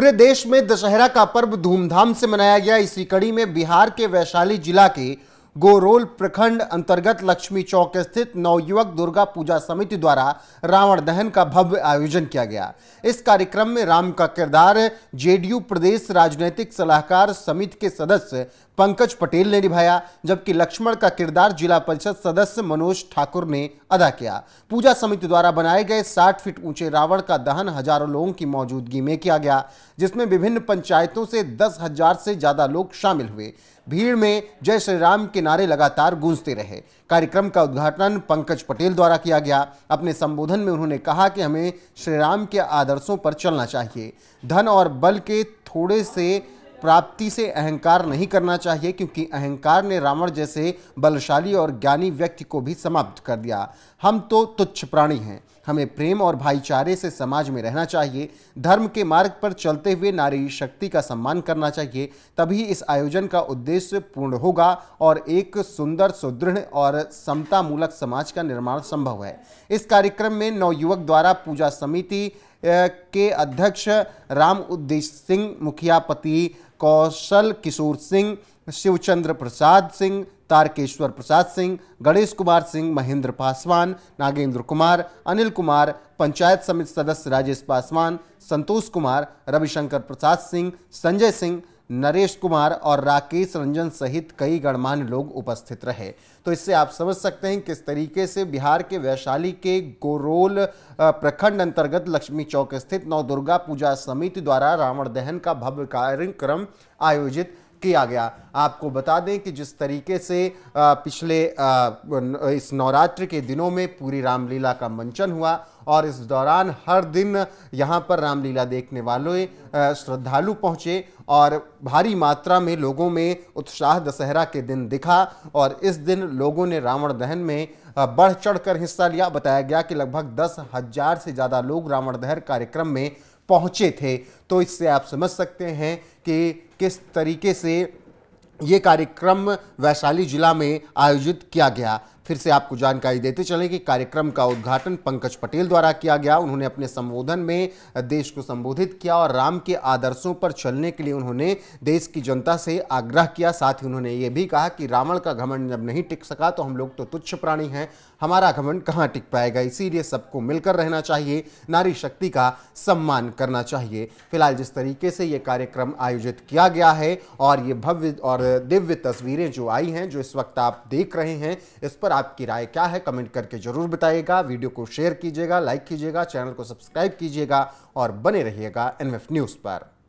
पूरे देश में दशहरा का पर्व धूमधाम से मनाया गया इसी कड़ी में बिहार के वैशाली जिला के गोरोल प्रखंड अंतर्गत लक्ष्मी चौक स्थित नवयुवक दुर्गा पूजा समिति द्वारा रावण दहन का भव्य आयोजन किया गया इस कार्यक्रम में राम का किरदार जेडीयू प्रदेश राजनीतिक सलाहकार समिति के सदस्य पंकज पटेल ने निभाया जबकि लक्ष्मण का किरदार जिला परिषद सदस्य मनोज ठाकुर ने अदा किया पूजा समिति द्वारा बनाए गए 60 फीट ऊंचे रावण का दहन हजारों लोगों की मौजूदगी में किया गया जिसमें विभिन्न पंचायतों से दस हजार से ज्यादा लोग शामिल हुए भीड़ में जय श्री राम के नारे लगातार गूंजते रहे कार्यक्रम का उद्घाटन पंकज पटेल द्वारा किया गया अपने संबोधन में उन्होंने कहा कि हमें श्री राम के आदर्शों पर चलना चाहिए धन और बल के थोड़े से प्राप्ति से अहंकार नहीं करना चाहिए क्योंकि अहंकार ने रावण जैसे बलशाली और ज्ञानी व्यक्ति को भी समाप्त कर दिया हम तो तुच्छ प्राणी हैं हमें प्रेम और भाईचारे से समाज में रहना चाहिए धर्म के मार्ग पर चलते हुए नारी शक्ति का सम्मान करना चाहिए तभी इस आयोजन का उद्देश्य पूर्ण होगा और एक सुंदर सुदृढ़ और समतामूलक समाज का निर्माण संभव है इस कार्यक्रम में नवयुवक द्वारा पूजा समिति के अध्यक्ष राम उद्देश्य सिंह मुखियापति कौशल किशोर सिंह शिवचंद्र प्रसाद सिंह तारकेश्वर प्रसाद सिंह गणेश कुमार सिंह महेंद्र पासवान नागेंद्र कुमार अनिल कुमार पंचायत समिति सदस्य राजेश पासवान संतोष कुमार रविशंकर प्रसाद सिंह संजय सिंह नरेश कुमार और राकेश रंजन सहित कई गणमान्य लोग उपस्थित रहे तो इससे आप समझ सकते हैं किस तरीके से बिहार के वैशाली के गोरोल प्रखंड अंतर्गत लक्ष्मी चौक स्थित नवदुर्गा दुर्गा पूजा समिति द्वारा रावण दहन का भव्य कार्यक्रम आयोजित किया गया आपको बता दें कि जिस तरीके से पिछले इस नवरात्र के दिनों में पूरी रामलीला का मंचन हुआ और इस दौरान हर दिन यहाँ पर रामलीला देखने वाले श्रद्धालु पहुँचे और भारी मात्रा में लोगों में उत्साह दशहरा के दिन दिखा और इस दिन लोगों ने रावण दहन में बढ़ चढ़कर हिस्सा लिया बताया गया कि लगभग दस हज़ार से ज़्यादा लोग रावण दहन कार्यक्रम में पहुंचे थे तो इससे आप समझ सकते हैं कि किस तरीके से ये कार्यक्रम वैशाली जिला में आयोजित किया गया फिर से आपको जानकारी देते चले कि कार्यक्रम का उद्घाटन पंकज पटेल द्वारा किया गया उन्होंने अपने संबोधन में देश को संबोधित किया और राम के आदर्शों पर चलने के लिए उन्होंने देश की जनता से आग्रह किया साथ ही उन्होंने ये भी कहा कि रावण का घमंड जब नहीं टिक सका तो हम लोग तो तुच्छ प्राणी हैं हमारा घमंड कहाँ टिक पाएगा इसीलिए सबको मिलकर रहना चाहिए नारी शक्ति का सम्मान करना चाहिए फिलहाल जिस तरीके से ये कार्यक्रम आयोजित किया गया है और ये भव्य और दिव्य तस्वीरें जो आई हैं जो इस वक्त आप देख रहे हैं इस पर आपकी राय क्या है कमेंट करके जरूर बताइएगा वीडियो को शेयर कीजिएगा लाइक कीजिएगा चैनल को सब्सक्राइब कीजिएगा और बने रहिएगा एनएफ न्यूज़ पर